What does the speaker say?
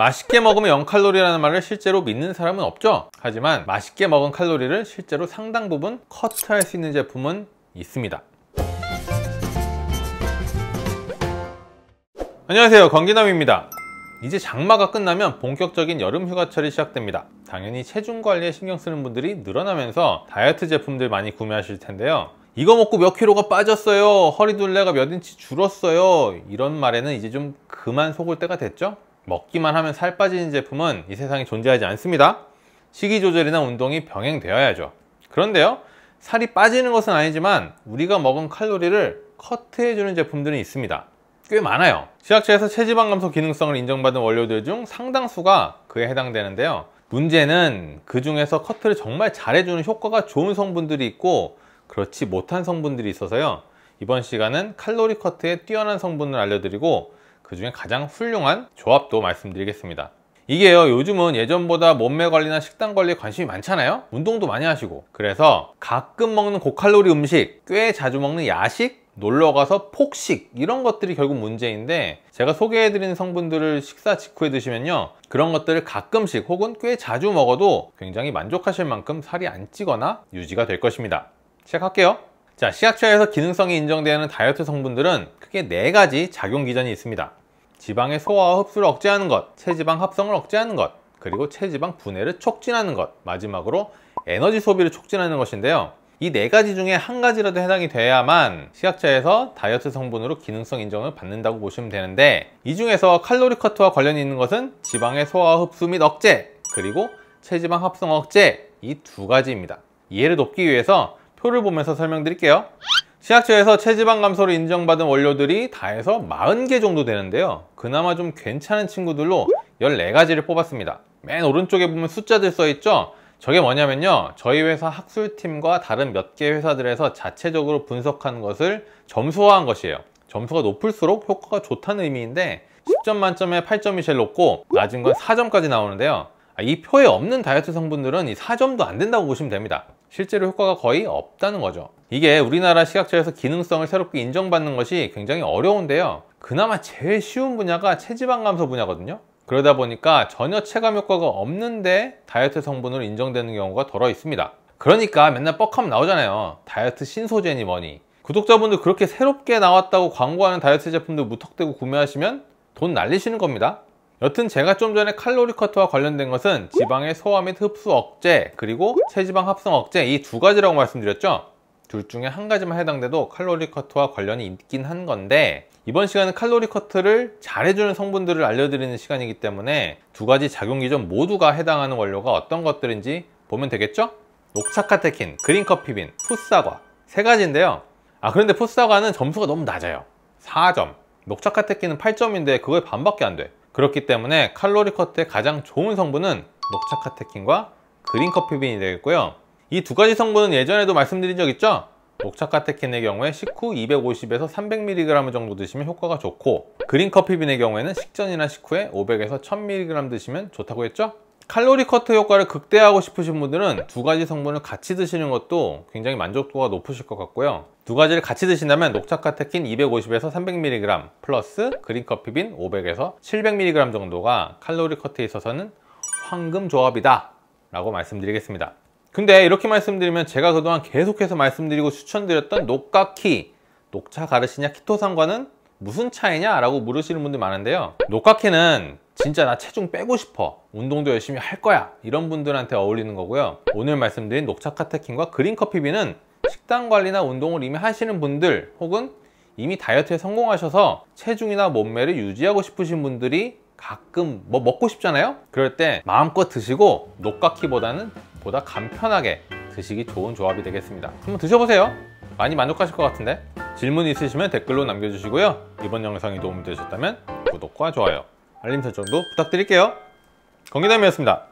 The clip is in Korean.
맛있게 먹으면 0칼로리라는 말을 실제로 믿는 사람은 없죠 하지만 맛있게 먹은 칼로리를 실제로 상당 부분 커트할 수 있는 제품은 있습니다 안녕하세요 건기남입니다 이제 장마가 끝나면 본격적인 여름 휴가철이 시작됩니다 당연히 체중 관리에 신경 쓰는 분들이 늘어나면서 다이어트 제품들 많이 구매하실 텐데요 이거 먹고 몇 킬로가 빠졌어요 허리둘레가 몇 인치 줄었어요 이런 말에는 이제 좀 그만 속을 때가 됐죠 먹기만 하면 살 빠지는 제품은 이 세상에 존재하지 않습니다. 식이 조절이나 운동이 병행되어야죠. 그런데요, 살이 빠지는 것은 아니지만 우리가 먹은 칼로리를 커트해주는 제품들은 있습니다. 꽤 많아요. 시약체에서 체지방 감소 기능성을 인정받은 원료들 중 상당수가 그에 해당되는데요. 문제는 그 중에서 커트를 정말 잘해주는 효과가 좋은 성분들이 있고 그렇지 못한 성분들이 있어서요. 이번 시간은 칼로리 커트에 뛰어난 성분을 알려드리고 그 중에 가장 훌륭한 조합도 말씀드리겠습니다. 이게요 요즘은 예전보다 몸매 관리나 식단 관리에 관심이 많잖아요 운동도 많이 하시고 그래서 가끔 먹는 고칼로리 음식 꽤 자주 먹는 야식 놀러가서 폭식 이런 것들이 결국 문제인데 제가 소개해드리는 성분들을 식사 직후에 드시면요 그런 것들을 가끔씩 혹은 꽤 자주 먹어도 굉장히 만족하실 만큼 살이 안 찌거나 유지가 될 것입니다 시작할게요 자, 시약처에서 기능성이 인정되는 다이어트 성분들은 크게 네가지 작용 기전이 있습니다. 지방의 소화와 흡수를 억제하는 것, 체지방 합성을 억제하는 것, 그리고 체지방 분해를 촉진하는 것, 마지막으로 에너지 소비를 촉진하는 것인데요. 이 네 가지 중에 한 가지라도 해당이 돼야만 시각처에서 다이어트 성분으로 기능성 인정을 받는다고 보시면 되는데 이 중에서 칼로리 커트와 관련이 있는 것은 지방의 소화 와 흡수 및 억제, 그리고 체지방 합성 억제 이 두 가지입니다. 이해를 돕기 위해서 표를 보면서 설명드릴게요. 치약제에서 체지방 감소를 인정받은 원료들이 다 해서 40개 정도 되는데요 그나마 좀 괜찮은 친구들로 14가지를 뽑았습니다 맨 오른쪽에 보면 숫자들 써있죠 저게 뭐냐면요 저희 회사 학술팀과 다른 몇 개 회사들에서 자체적으로 분석한 것을 점수화한 것이에요 점수가 높을수록 효과가 좋다는 의미인데 10점 만점에 8점이 제일 높고 낮은 건 4점까지 나오는데요 아, 이 표에 없는 다이어트 성분들은 이 4점도 안 된다고 보시면 됩니다 실제로 효과가 거의 없다는 거죠 이게 우리나라 시각처에서 기능성을 새롭게 인정받는 것이 굉장히 어려운데요 그나마 제일 쉬운 분야가 체지방 감소 분야거든요 그러다 보니까 전혀 체감 효과가 없는데 다이어트 성분으로 인정되는 경우가 덜어 있습니다 그러니까 맨날 뻑함 나오잖아요 다이어트 신소재니 뭐니 구독자분들 그렇게 새롭게 나왔다고 광고하는 다이어트 제품도 무턱대고 구매하시면 돈 날리시는 겁니다 여튼 제가 좀 전에 칼로리 커트와 관련된 것은 지방의 소화 및 흡수 억제 그리고 체지방 합성 억제 이 두 가지라고 말씀드렸죠 둘 중에 한 가지만 해당돼도 칼로리 커트와 관련이 있긴 한 건데 이번 시간은 칼로리 커트를 잘해주는 성분들을 알려드리는 시간이기 때문에 두 가지 작용 기전 모두가 해당하는 원료가 어떤 것들인지 보면 되겠죠? 녹차 카테킨, 그린 커피빈, 풋사과 세 가지인데요 아 그런데 풋사과는 점수가 너무 낮아요 4점 녹차 카테킨은 8점인데 그거의 반밖에 안돼 그렇기 때문에 칼로리 커트에 가장 좋은 성분은 녹차 카테킨과 그린 커피빈이 되겠고요 이 두 가지 성분은 예전에도 말씀드린 적 있죠? 녹차 카테킨의 경우에 식후 250에서 300mg 정도 드시면 효과가 좋고 그린 커피빈의 경우에는 식전이나 식후에 500에서 1000mg 드시면 좋다고 했죠? 칼로리 커트 효과를 극대화하고 싶으신 분들은 두 가지 성분을 같이 드시는 것도 굉장히 만족도가 높으실 것 같고요 두 가지를 같이 드신다면 녹차 카테킨 250에서 300mg 플러스 그린커피빈 500에서 700mg 정도가 칼로리 커트에 있어서는 황금 조합이다 라고 말씀드리겠습니다 근데 이렇게 말씀드리면 제가 그동안 계속해서 말씀드리고 추천드렸던 녹가키 녹차 가르시냐 키토산과는 무슨 차이냐 라고 물으시는 분들 많은데요 녹가키는 진짜 나 체중 빼고 싶어 운동도 열심히 할 거야 이런 분들한테 어울리는 거고요 오늘 말씀드린 녹차 카테킨과 그린 커피비는 식단 관리나 운동을 이미 하시는 분들 혹은 이미 다이어트에 성공하셔서 체중이나 몸매를 유지하고 싶으신 분들이 가끔 뭐 먹고 싶잖아요? 그럴 때 마음껏 드시고 녹각키보다는 보다 간편하게 드시기 좋은 조합이 되겠습니다 한번 드셔보세요 많이 만족하실 것 같은데 질문 있으시면 댓글로 남겨주시고요 이번 영상이 도움이 되셨다면 구독과 좋아요 알림 설정도 부탁드릴게요. 건기남이었습니다.